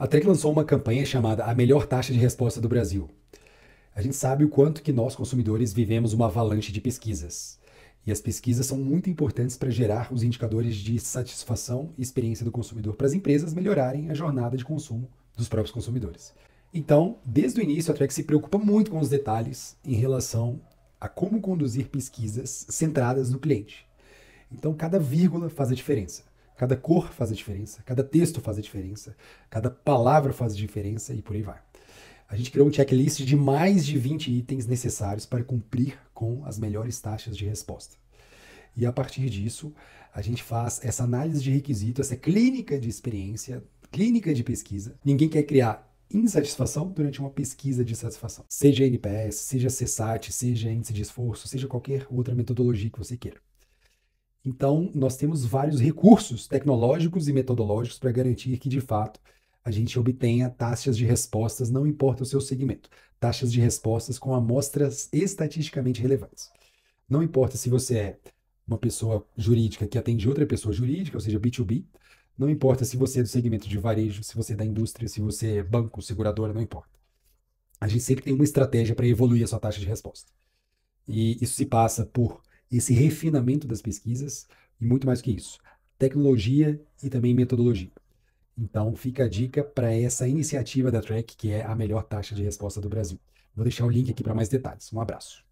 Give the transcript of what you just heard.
A Trek lançou uma campanha chamada A Melhor Taxa de Resposta do Brasil. A gente sabe o quanto que nós, consumidores, vivemos uma avalanche de pesquisas. E as pesquisas são muito importantes para gerar os indicadores de satisfação e experiência do consumidor para as empresas melhorarem a jornada de consumo dos próprios consumidores. Então, desde o início, a Trek se preocupa muito com os detalhes em relação a como conduzir pesquisas centradas no cliente. Então, cada vírgula faz a diferença. Cada cor faz a diferença, cada texto faz a diferença, cada palavra faz a diferença e por aí vai. A gente criou um checklist de mais de 20 itens necessários para cumprir com as melhores taxas de resposta. E a partir disso, a gente faz essa análise de requisito, essa clínica de experiência, clínica de pesquisa. Ninguém quer criar insatisfação durante uma pesquisa de satisfação. Seja NPS, seja CSAT, seja índice de esforço, seja qualquer outra metodologia que você queira. Então, nós temos vários recursos tecnológicos e metodológicos para garantir que, de fato, a gente obtenha taxas de respostas, não importa o seu segmento, taxas de respostas com amostras estatisticamente relevantes. Não importa se você é uma pessoa jurídica que atende outra pessoa jurídica, ou seja, B2B, não importa se você é do segmento de varejo, se você é da indústria, se você é banco, seguradora, não importa. A gente sempre tem uma estratégia para evoluir a sua taxa de resposta. E isso se passa por esse refinamento das pesquisas e muito mais que isso, tecnologia e também metodologia. Então, fica a dica para essa iniciativa da Track que é a melhor taxa de resposta do Brasil. Vou deixar o link aqui para mais detalhes. Um abraço.